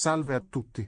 Salve a tutti.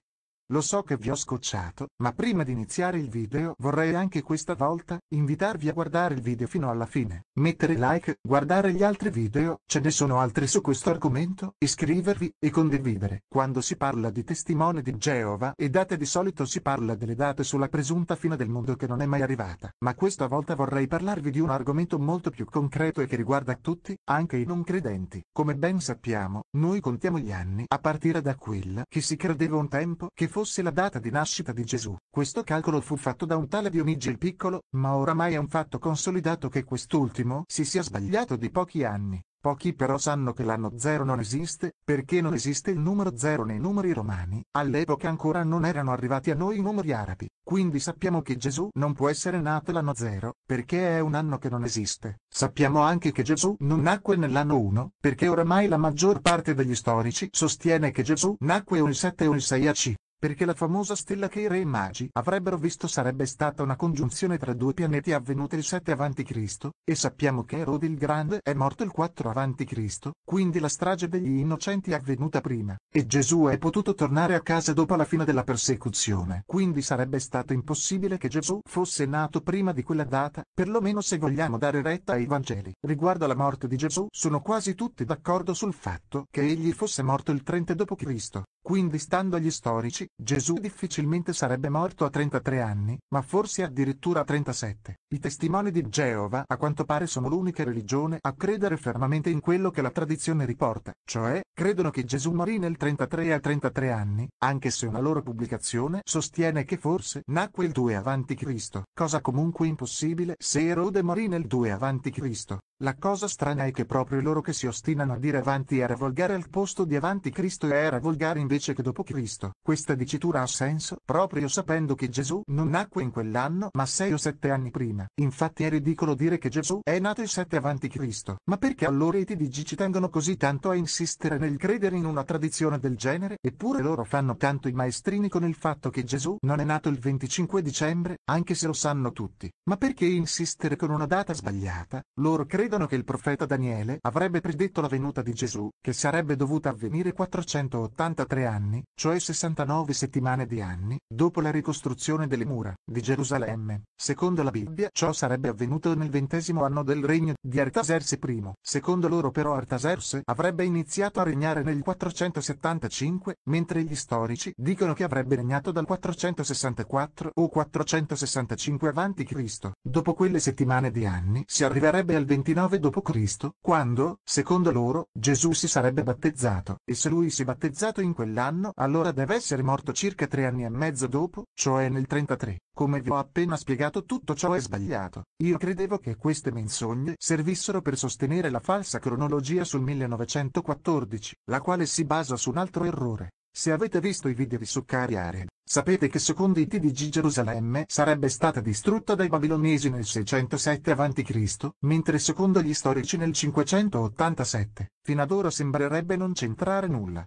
Lo so che vi ho scocciato, ma prima di iniziare il video vorrei anche questa volta invitarvi a guardare il video fino alla fine, mettere like, guardare gli altri video, ce ne sono altri su questo argomento, iscrivervi e condividere. Quando si parla di testimoni di Geova e date di solito si parla delle date sulla presunta fine del mondo che non è mai arrivata, ma questa volta vorrei parlarvi di un argomento molto più concreto e che riguarda tutti, anche i non credenti. Come ben sappiamo, noi contiamo gli anni a partire da quella che si credeva un tempo che fosse fosse la data di nascita di Gesù. Questo calcolo fu fatto da un tale Dionigi il Piccolo, ma oramai è un fatto consolidato che quest'ultimo si sia sbagliato di pochi anni. Pochi però sanno che l'anno zero non esiste, perché non esiste il numero zero nei numeri romani, all'epoca ancora non erano arrivati a noi i numeri arabi, quindi sappiamo che Gesù non può essere nato l'anno zero, perché è un anno che non esiste. Sappiamo anche che Gesù non nacque nell'anno 1, perché oramai la maggior parte degli storici sostiene che Gesù nacque un 7 o un 6 AC perché la famosa stella che i re magi avrebbero visto sarebbe stata una congiunzione tra due pianeti avvenuta il 7 a.C., e sappiamo che Erode il Grande è morto il 4 a.C., quindi la strage degli innocenti è avvenuta prima, e Gesù è potuto tornare a casa dopo la fine della persecuzione. Quindi sarebbe stato impossibile che Gesù fosse nato prima di quella data, perlomeno se vogliamo dare retta ai Vangeli. Riguardo alla morte di Gesù, sono quasi tutti d'accordo sul fatto che egli fosse morto il 30 d.C. Quindi stando agli storici, Gesù difficilmente sarebbe morto a 33 anni, ma forse addirittura a 37. I testimoni di Geova a quanto pare sono l'unica religione a credere fermamente in quello che la tradizione riporta, cioè, credono che Gesù morì nel 33 a 33 anni, anche se una loro pubblicazione sostiene che forse nacque il 2 avanti Cristo, cosa comunque impossibile se Erode morì nel 2 avanti Cristo. La cosa strana è che proprio loro che si ostinano a dire avanti era volgare al posto di avanti Cristo era volgare invece invece che dopo Cristo. Questa dicitura ha senso proprio sapendo che Gesù non nacque in quell'anno ma sei o sette anni prima. Infatti è ridicolo dire che Gesù è nato il 7 avanti Cristo. Ma perché allora i TDG ci tengono così tanto a insistere nel credere in una tradizione del genere? Eppure loro fanno tanto i maestrini con il fatto che Gesù non è nato il 25 dicembre, anche se lo sanno tutti. Ma perché insistere con una data sbagliata? Loro credono che il profeta Daniele avrebbe predetto la venuta di Gesù, che sarebbe dovuta avvenire 483 63 anni, cioè 69 settimane di anni, dopo la ricostruzione delle mura di Gerusalemme. Secondo la Bibbia ciò sarebbe avvenuto nel ventesimo anno del regno di Artaserse I. Secondo loro però Artaserse avrebbe iniziato a regnare nel 475, mentre gli storici dicono che avrebbe regnato dal 464 o 465 avanti Cristo. Dopo quelle settimane di anni si arriverebbe al 29 d.C., quando, secondo loro, Gesù si sarebbe battezzato, e se lui si è battezzato in quel dell'anno, allora deve essere morto circa tre anni e mezzo dopo, cioè nel 33. Come vi ho appena spiegato tutto ciò è sbagliato. Io credevo che queste menzogne servissero per sostenere la falsa cronologia sul 1914, la quale si basa su un altro errore. Se avete visto i video di Succari Ared, sapete che secondo i TDG Gerusalemme sarebbe stata distrutta dai babilonesi nel 607 a.C., mentre secondo gli storici nel 587. Fino ad ora sembrerebbe non c'entrare nulla.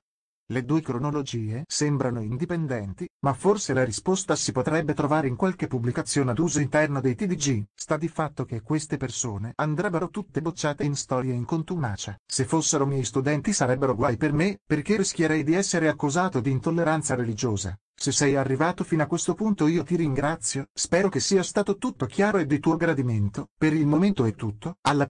Le due cronologie sembrano indipendenti, ma forse la risposta si potrebbe trovare in qualche pubblicazione ad uso interno dei TDG. Sta di fatto che queste persone andrebbero tutte bocciate in storia in contumacia. Se fossero miei studenti sarebbero guai per me, perché rischierei di essere accusato di intolleranza religiosa. Se sei arrivato fino a questo punto io ti ringrazio, spero che sia stato tutto chiaro e di tuo gradimento. Per il momento è tutto, alla